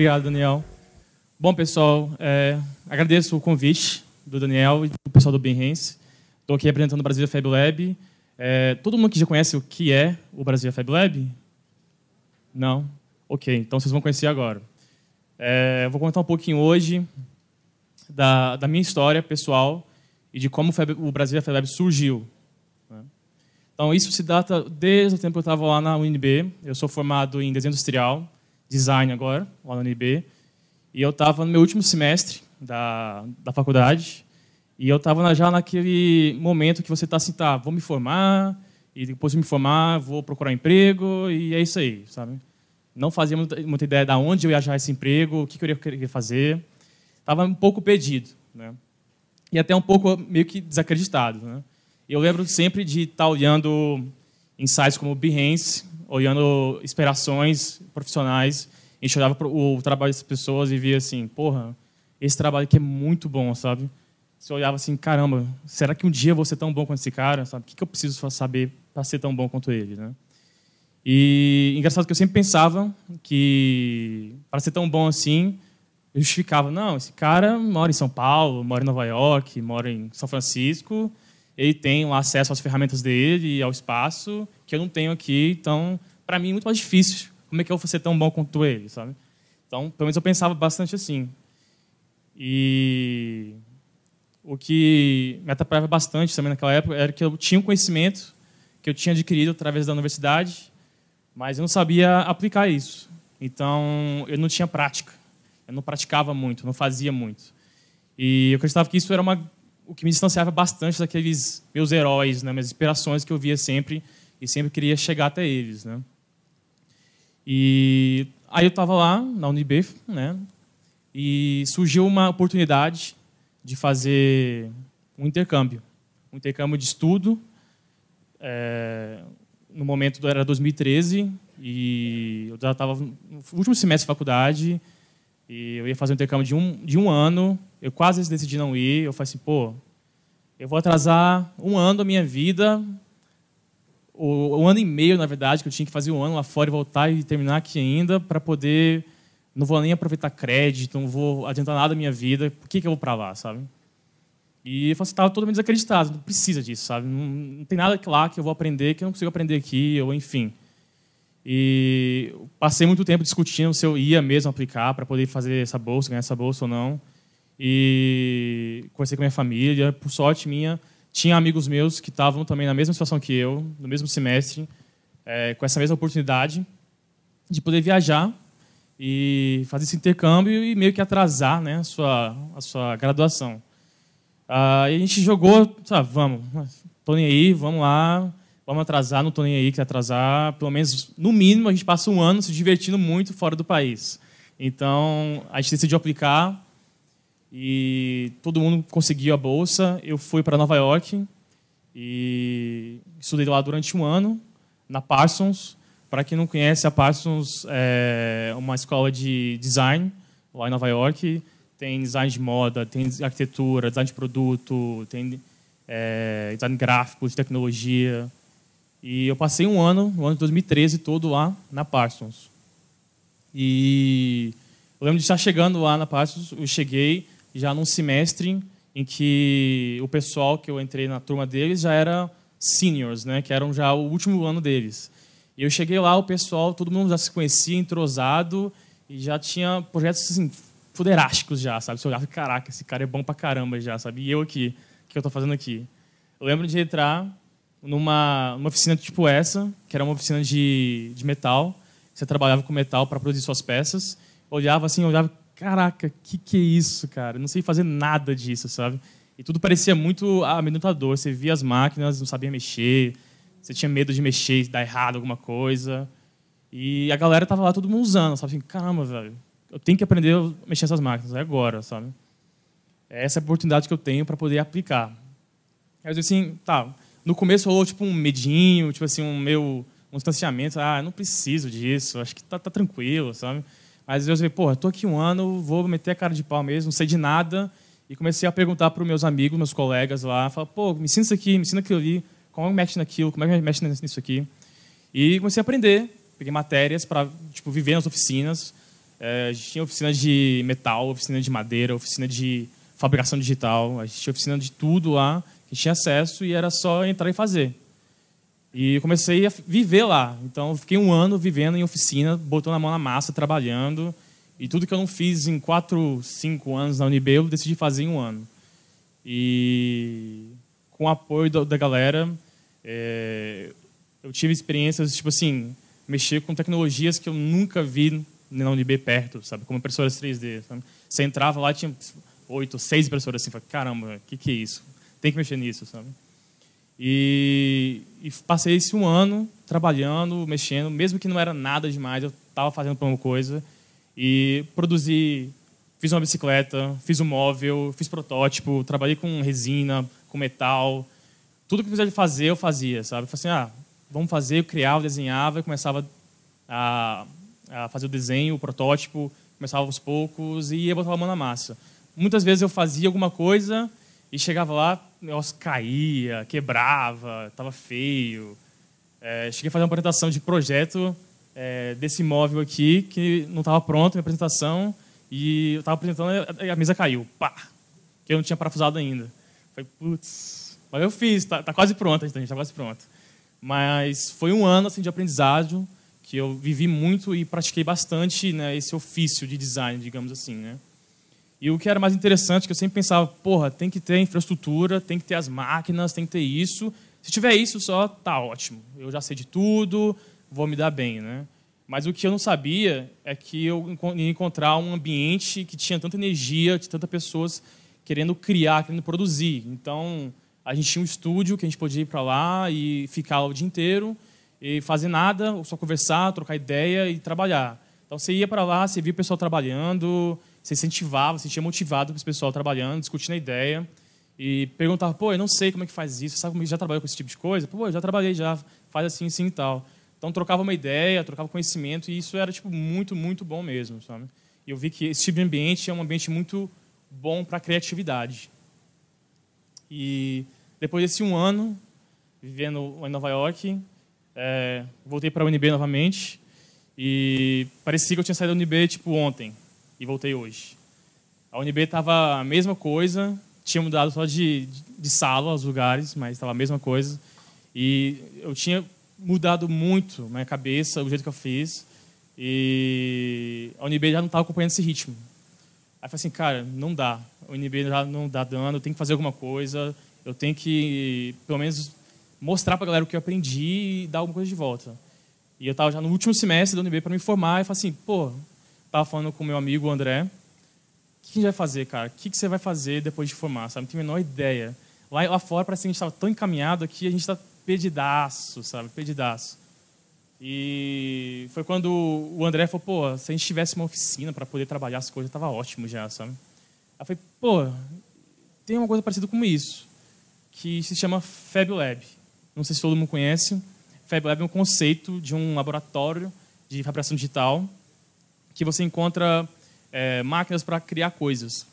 Obrigado, Daniel. Bom, pessoal, é, agradeço o convite do Daniel e do pessoal do Behance. Estou aqui apresentando o Brasília Fab Lab. É, todo mundo que já conhece o que é o Brasília Fab Lab? Não? Ok, então vocês vão conhecer agora. É, vou contar um pouquinho hoje da, da, minha história pessoal e de como o, Brasil o Brasília Fab Lab surgiu. Né? Então, isso se data desde o tempo que eu estava lá na UNB. Eu sou formado em desenho industrial design agora, lá na UNB. E eu estava no meu último semestre da, da faculdade. E eu estava já naquele momento que você está assim, tá, vou me formar, e depois de me formar, vou procurar um emprego, e é isso aí, sabe? Não fazia muita ideia de onde eu ia achar esse emprego, o que eu ia querer fazer. Estava um pouco perdido, né? E até um pouco meio que desacreditado, né? Eu lembro sempre de estar olhando em sites como Behance, olhando inspirações profissionais, a gente olhava o trabalho dessas pessoas e via assim, porra, esse trabalho aqui é muito bom, sabe? Você olhava assim, caramba, será que um dia eu vou ser tão bom quanto esse cara? Sabe? O que, que eu preciso saber para ser tão bom quanto ele, né? E engraçado que eu sempre pensava que para ser tão bom assim, eu justificava, não, esse cara mora em São Paulo, mora em Nova York, mora em São Francisco, ele tem acesso às ferramentas dele e ao espaço, que eu não tenho aqui, então para mim é muito mais difícil. Como é que eu vou ser tão bom quanto ele, sabe? Então, pelo menos eu pensava bastante assim. E o que me atrapalhava bastante também naquela época era que eu tinha um conhecimento que eu tinha adquirido através da universidade, mas eu não sabia aplicar isso. Então, eu não tinha prática. Eu não praticava muito, não fazia muito. E eu acreditava que isso era uma o que me distanciava bastante daqueles meus heróis, né, minhas inspirações que eu via sempre e sempre queria chegar até eles, né? E aí eu estava lá na Unib, né? E surgiu uma oportunidade de fazer um intercâmbio, um intercâmbio de estudo. É, no momento era 2013 e eu já estava no último semestre de faculdade e eu ia fazer um intercâmbio de um, de um ano. Eu quase decidi não ir. Eu falei assim, pô, eu vou atrasar um ano da minha vida o, o, ano e meio, na verdade, que eu tinha que fazer um ano lá fora e voltar e terminar aqui ainda para poder. Não vou nem aproveitar crédito, não vou adiantar nada na minha vida. Por que, que eu vou para lá, sabe? E eu falei assim, estava totalmente desacreditado, não precisa disso, sabe? Não, não, tem nada lá que eu vou aprender que eu não consigo aprender aqui, ou enfim. E passei muito tempo discutindo se eu ia mesmo aplicar para poder fazer essa bolsa, ganhar essa bolsa ou não. E conversei com a minha família, por sorte minha, tinha amigos meus que estavam também na mesma situação que eu, no mesmo semestre, é, com essa mesma oportunidade de poder viajar e fazer esse intercâmbio e meio que atrasar né, a, sua, a sua graduação. Ah, e a gente jogou, sabe, vamos, tô nem aí, vamos lá, vamos atrasar, não tô nem aí que atrasar. Pelo menos, no mínimo, a gente passa um ano se divertindo muito fora do país. Então, a gente decidiu aplicar e todo mundo conseguiu a bolsa. Eu fui para Nova York e estudei lá durante um ano, na Parsons. Para quem não conhece, a Parsons é uma escola de design lá em Nova York. Tem design de moda, tem arquitetura, design de produto, tem é, design gráfico, de tecnologia. E eu passei um ano, o um ano de 2013 todo lá na Parsons. E eu lembro de estar chegando lá na Parsons, eu cheguei, já num semestre em que o pessoal que eu entrei na turma deles já era seniors, né, que eram já o último ano deles. E eu cheguei lá, o pessoal, todo mundo já se conhecia, entrosado, e já tinha projetos assim, fuderásticos já, sabe? Você olhava, caraca, esse cara é bom pra caramba já, sabe? E eu aqui, o que eu tô fazendo aqui? Eu lembro de entrar numa, numa oficina tipo essa, que era uma oficina de, de metal, você trabalhava com metal para produzir suas peças, olhava assim, olhava, caraca, que que é isso, cara? Eu não sei fazer nada disso, sabe? E tudo parecia muito amedrontador. você via as máquinas, não sabia mexer, você tinha medo de mexer, dar errado alguma coisa. E a galera tava lá todo mundo usando, sabe? Assim, caramba, velho, eu tenho que aprender a mexer nessas máquinas, é agora, sabe? É essa É a oportunidade que eu tenho para poder aplicar. Aí eu disse assim, tá, no começo rolou tipo um medinho, tipo assim, um meu um distanciamento, ah, não preciso disso, acho que tá, tá tranquilo, sabe? vezes eu falei, estou tô aqui um ano, vou meter a cara de pau mesmo, não sei de nada. E comecei a perguntar para os meus amigos, meus colegas lá, falar, pô, me ensina isso aqui, me ensina aquilo ali, como é que mexe naquilo, como é que mexe nisso aqui. E comecei a aprender, peguei matérias para tipo, viver nas oficinas. É, a gente tinha oficina de metal, oficina de madeira, oficina de fabricação digital, a gente tinha oficina de tudo lá, que tinha acesso e era só entrar e fazer. E comecei a viver lá. Então, fiquei um ano vivendo em oficina, botando a mão na massa, trabalhando. E tudo que eu não fiz em quatro, cinco anos na Unibe eu decidi fazer em um ano. E com o apoio da, galera, é, eu tive experiências, tipo assim, mexer com tecnologias que eu nunca vi na Unibe perto, sabe? Como impressoras 3D. Sabe? Você entrava lá, tinha oito, seis impressoras assim. Falei, caramba, o que, que é isso? Tem que mexer nisso, sabe? E, e passei esse um ano trabalhando, mexendo, mesmo que não era nada demais, eu estava fazendo alguma coisa. E produzi, fiz uma bicicleta, fiz um móvel, fiz protótipo, trabalhei com resina, com metal. Tudo que precisava fazer, eu fazia, sabe? Eu falei assim, ah, vamos fazer, eu criava, desenhava, eu começava a, a, fazer o desenho, o protótipo, começava aos poucos e ia botar a mão na massa. Muitas vezes eu fazia alguma coisa e chegava lá, o negócio caía, quebrava, tava feio. É, cheguei a fazer uma apresentação de projeto é, desse imóvel aqui, que não estava pronto, minha apresentação, e eu estava apresentando e a, mesa caiu. Pá! Que eu não tinha parafusado ainda. Falei, putz. Mas eu fiz, está tá quase pronta, gente, está quase pronto. Mas foi um ano assim, de aprendizado que eu vivi muito e pratiquei bastante né, esse ofício de design, digamos assim. Né? E o que era mais interessante, que eu sempre pensava, porra, tem que ter infraestrutura, tem que ter as máquinas, tem que ter isso. Se tiver isso só, tá ótimo. Eu já sei de tudo, vou me dar bem, né? Mas o que eu não sabia é que eu ia encontrar um ambiente que tinha tanta energia, de tantas pessoas querendo criar, querendo produzir. Então, a gente tinha um estúdio que a gente podia ir para lá e ficar o dia inteiro e fazer nada, só conversar, trocar ideia e trabalhar. Então, você ia para lá, você via o pessoal trabalhando, você incentivava, se sentia motivado com esse pessoal trabalhando, discutindo a ideia. E perguntava, pô, eu não sei como é que faz isso, sabe como é já trabalhou com esse tipo de coisa? Pô, eu já trabalhei, já faz assim, assim e tal. Então trocava uma ideia, trocava conhecimento e isso era tipo muito, muito bom mesmo, sabe? E eu vi que esse tipo de ambiente é um ambiente muito bom para criatividade. E depois desse um ano vivendo em Nova York, é, voltei para a UNB novamente e parecia que eu tinha saído da UNB tipo ontem e voltei hoje. A UNB estava a mesma coisa, tinha mudado só de, de sala os lugares, mas estava a mesma coisa. E eu tinha mudado muito minha cabeça, o jeito que eu fiz. E a UNB já não estava acompanhando esse ritmo. Aí eu falei assim, cara, não dá. A UNB já não dá dano, eu tenho que fazer alguma coisa. Eu tenho que, pelo menos, mostrar para a galera o que eu aprendi e dar alguma coisa de volta. E eu estava já no último semestre da UNB para me formar. E falei assim, pô, Tava falando com meu amigo André. O que a gente vai fazer, cara? O que, você vai fazer depois de formar? Sabe? Não tenho a menor ideia. Lá, lá fora parece que a gente estava tão encaminhado que a gente está perdidaço, sabe? Perdidaço. E foi quando o André falou, pô, se a gente tivesse uma oficina para poder trabalhar as coisas, tava ótimo já, sabe? Aí falei: pô, tem uma coisa parecida com isso, que se chama Fab Lab. Não sei se todo mundo conhece. Fab Lab é um conceito de um laboratório de fabricação digital que você encontra é, máquinas para criar coisas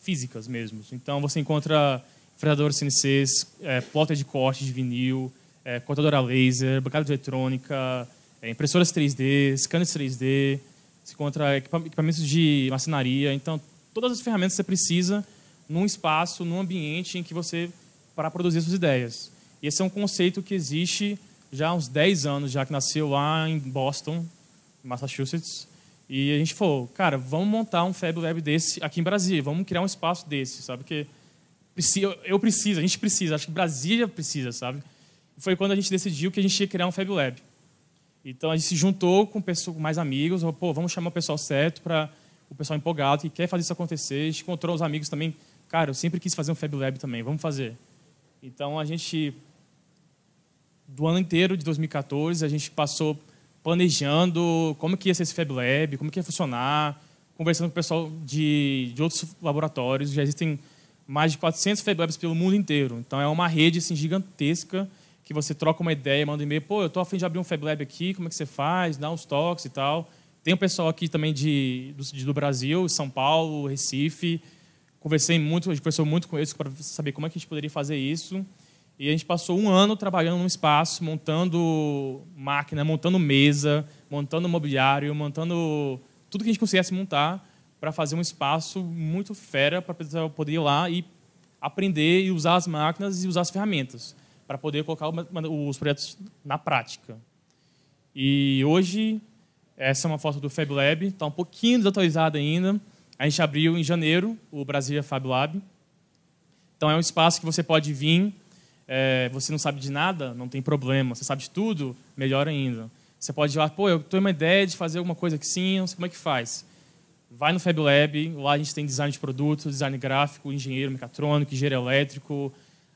físicas mesmo. Então você encontra freadores CNCs, é, plotter de corte de vinil, é, cortadora laser, bancada de eletrônica, é, impressoras 3D, scanners 3D, se encontra equipamentos de maçonaria. Então todas as ferramentas que você precisa num espaço, num ambiente em que você para produzir suas ideias. E esse é um conceito que existe já há uns 10 anos, já que nasceu lá em Boston, Massachusetts, e a gente falou, cara, vamos montar um Fab Lab desse aqui em Brasília, vamos criar um espaço desse, sabe? Porque eu preciso, a gente precisa, acho que Brasília precisa, sabe? Foi quando a gente decidiu que a gente ia criar um Fab Lab. Então a gente se juntou com pessoas, mais amigos, falou, pô, vamos chamar o pessoal certo para o pessoal empolgado que quer fazer isso acontecer. A gente encontrou os amigos também, cara, eu sempre quis fazer um Fab Lab também, vamos fazer. Então a gente do ano inteiro de 2014, a gente passou planejando como que ia ser esse Fab Lab, como que ia funcionar, conversando com o pessoal de, de outros laboratórios. Já existem mais de 400 Fab Labs pelo mundo inteiro. Então, é uma rede assim, gigantesca que você troca uma ideia, manda um e-mail, pô, eu estou afim de abrir um Fab Lab aqui, como é que você faz? Dá uns toques e tal. Tem o um pessoal aqui também de, do, de, do Brasil, São Paulo, Recife. Conversei muito, a gente conversou muito com eles para saber como é que a gente poderia fazer isso. E a gente passou um ano trabalhando num espaço, montando máquina, montando mesa, montando mobiliário, montando tudo que a gente conseguisse montar para fazer um espaço muito fera para poder ir lá e aprender e usar as máquinas e usar as ferramentas para poder colocar os projetos na prática. E hoje, essa é uma foto do Fab Lab, está um pouquinho desatualizada ainda. A gente abriu em janeiro o Brasília Fab Lab. Então, é um espaço que você pode vir é, você não sabe de nada, não tem problema. Você sabe de tudo, melhor ainda. Você pode falar, lá, pô, eu tenho uma ideia de fazer alguma coisa que sim, não sei como é que faz. Vai no Fab Lab, lá a gente tem design de produto, design gráfico, engenheiro mecatrônico, engenheiro elétrico.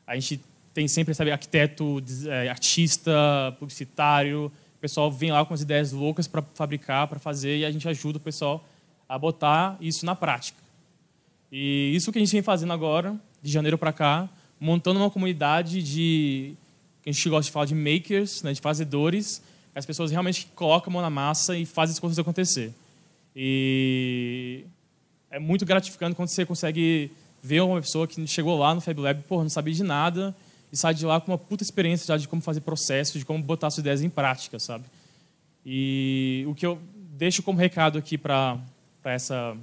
A gente tem sempre, sabe, arquiteto, é, artista, publicitário. O pessoal vem lá com as ideias loucas para fabricar, para fazer, e a gente ajuda o pessoal a botar isso na prática. E isso que a gente vem fazendo agora, de janeiro para cá, montando uma comunidade de que a gente gosta de falar de makers, né, de fazedores, as pessoas realmente colocam a mão na massa e fazem as coisas acontecer. E é muito gratificante quando você consegue ver uma pessoa que chegou lá no Fab Lab, não sabia de nada e sai de lá com uma puta experiência já de como fazer processo, de como botar suas ideias em prática, sabe? E o que eu deixo como recado aqui para essa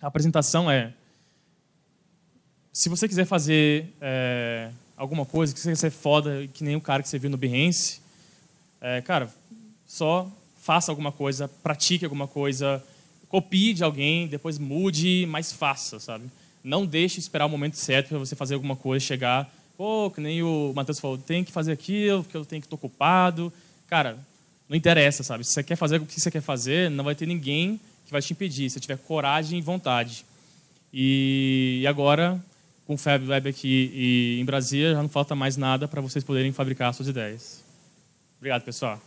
apresentação é se você quiser fazer é, alguma coisa, que você quer ser foda, que nem o cara que você viu no Behance, é, cara, só faça alguma coisa, pratique alguma coisa, copie de alguém, depois mude, mas faça, sabe? Não deixe esperar o momento certo para você fazer alguma coisa, chegar, pô, que nem o Matheus falou, tem que fazer aquilo, porque eu tenho que estar ocupado. Cara, não interessa, sabe? Se você quer fazer o que você quer fazer, não vai ter ninguém que vai te impedir, se você tiver coragem e vontade. E agora, com Fab Lab aqui e em Brasília, já não falta mais nada para vocês poderem fabricar suas ideias. Obrigado, pessoal.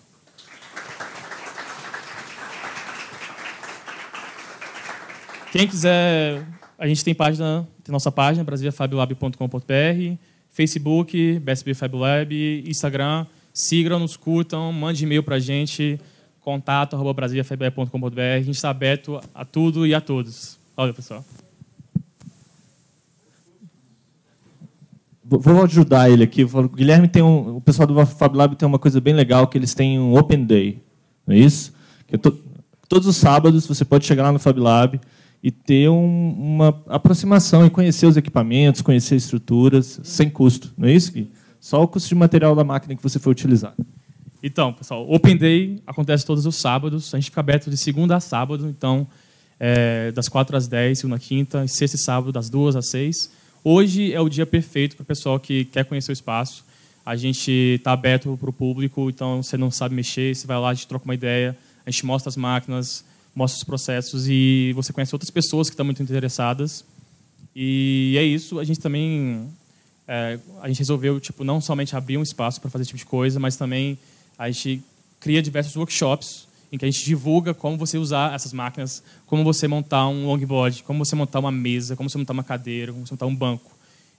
Quem quiser, a gente tem página, tem nossa página, brasiliafablab.com.br, Facebook, BSB Fab Lab, Instagram, sigam, nos curtam, mande e-mail para a gente, contato, brasiliafablab.com.br. A gente está aberto a tudo e a todos. Valeu, pessoal. Vou ajudar ele aqui. Guilherme tem um, o pessoal do Fab Lab tem uma coisa bem legal que eles têm um Open Day, não é isso? Que to, todos os sábados você pode chegar lá no Fab Lab e ter um, uma aproximação e conhecer os equipamentos, conhecer estruturas sem custo, não é isso? Gui? Só o custo de material da máquina que você for utilizar. Então, pessoal, Open Day acontece todos os sábados. A gente fica aberto de segunda a sábado, então é, das quatro às dez segunda a quinta, e sexta e sábado das duas às seis. Hoje é o dia perfeito para o pessoal que quer conhecer o espaço. A gente está aberto para o público, então você não sabe mexer, você vai lá, a gente troca uma ideia, a gente mostra as máquinas, mostra os processos e você conhece outras pessoas que estão muito interessadas. E é isso. A gente também é, a gente resolveu tipo não somente abrir um espaço para fazer esse tipo de coisa, mas também a gente cria diversos workshops em que a gente divulga como você usar essas máquinas, como você montar um longboard, como você montar uma mesa, como você montar uma cadeira, como você montar um banco.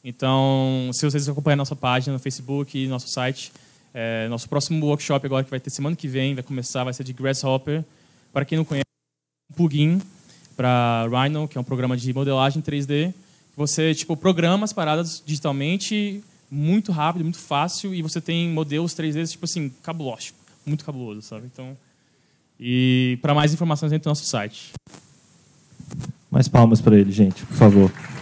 Então, se vocês acompanharem nossa página no Facebook, nosso site, é, nosso próximo workshop agora que vai ter semana que vem, vai começar, vai ser de Grasshopper. Para quem não conhece, um plugin para Rhino, que é um programa de modelagem 3D. Você tipo programa as paradas digitalmente muito rápido, muito fácil e você tem modelos 3D tipo assim cabuloso, muito cabuloso, sabe? Então e para mais informações, entre no nosso site. Mais palmas para ele, gente, por favor.